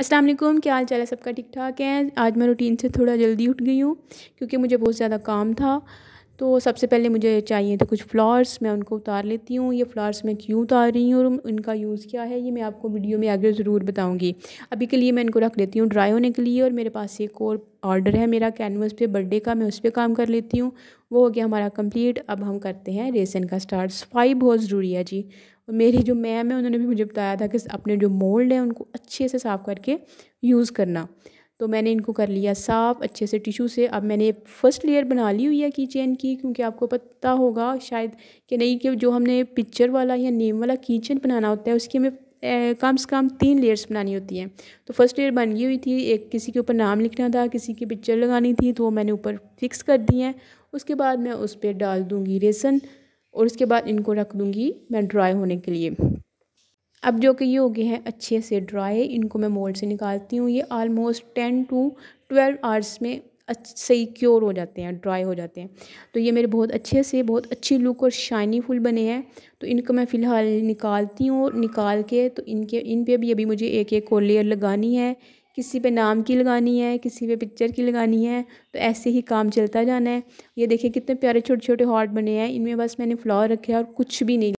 अस्सलाम वालेकुम क्या हाल चाल है सबका ठीक ठाक है आज मैं रूटीन से थोड़ा जल्दी उठ गई हूँ क्योंकि मुझे बहुत ज़्यादा काम था तो सबसे पहले मुझे चाहिए थे कुछ फ्लावर्स मैं उनको उतार लेती हूँ ये फ्लावर्स मैं क्यों उतार रही हूँ और उनका यूज़ क्या है ये मैं आपको वीडियो में आगे ज़रूर बताऊँगी अभी के लिए मैं इनको रख लेती हूँ ड्राई होने के लिए और मेरे पास एक और ऑर्डर है मेरा कैनवस पे बर्थडे का मैं उस पर काम कर लेती हूँ वो हो गया हमारा कम्प्लीट अब हम करते हैं रेसन का स्टार्ट सफाई बहुत ज़रूरी है जी और मेरी जो मैम है उन्होंने भी मुझे बताया था कि अपने जो मोल्ड हैं उनको अच्छे से साफ़ करके यूज़ करना तो मैंने इनको कर लिया साफ़ अच्छे से टिशू से अब मैंने फ़र्स्ट लेयर बना ली हुई है की चेन की क्योंकि आपको पता होगा शायद कि नहीं कि जो हमने पिक्चर वाला या नेम वाला की बनाना होता है उसकी हमें कम से कम तीन लेयर्स बनानी होती हैं तो फर्स्ट लेयर बन गई हुई थी एक किसी के ऊपर नाम लिखना था किसी की पिक्चर लगानी थी तो वो मैंने ऊपर फिक्स कर दी हैं उसके बाद मैं उस पर डाल दूँगी रेसन और उसके बाद इनको रख दूँगी मैं ड्राई होने के लिए अब जो कि ये हो गए हैं अच्छे से ड्राई इनको मैं मोल्ड से निकालती हूँ ये almost ten to twelve hours में सही क्योर हो जाते हैं ड्राई हो जाते हैं तो ये मेरे बहुत अच्छे से बहुत अच्छी लुक और शाइनी फुल बने हैं तो इनको मैं फ़िलहाल निकालती हूँ और निकाल के तो इनके इन पर भी अभी मुझे एक एक और लेयर लगानी है किसी पे नाम की लगानी है किसी पे पिक्चर की लगानी है तो ऐसे ही काम चलता जाना है ये देखिए कितने प्यारे छोटे छोटे हॉट बने हैं इनमें बस मैंने फ्लावर रखे हैं और कुछ भी नहीं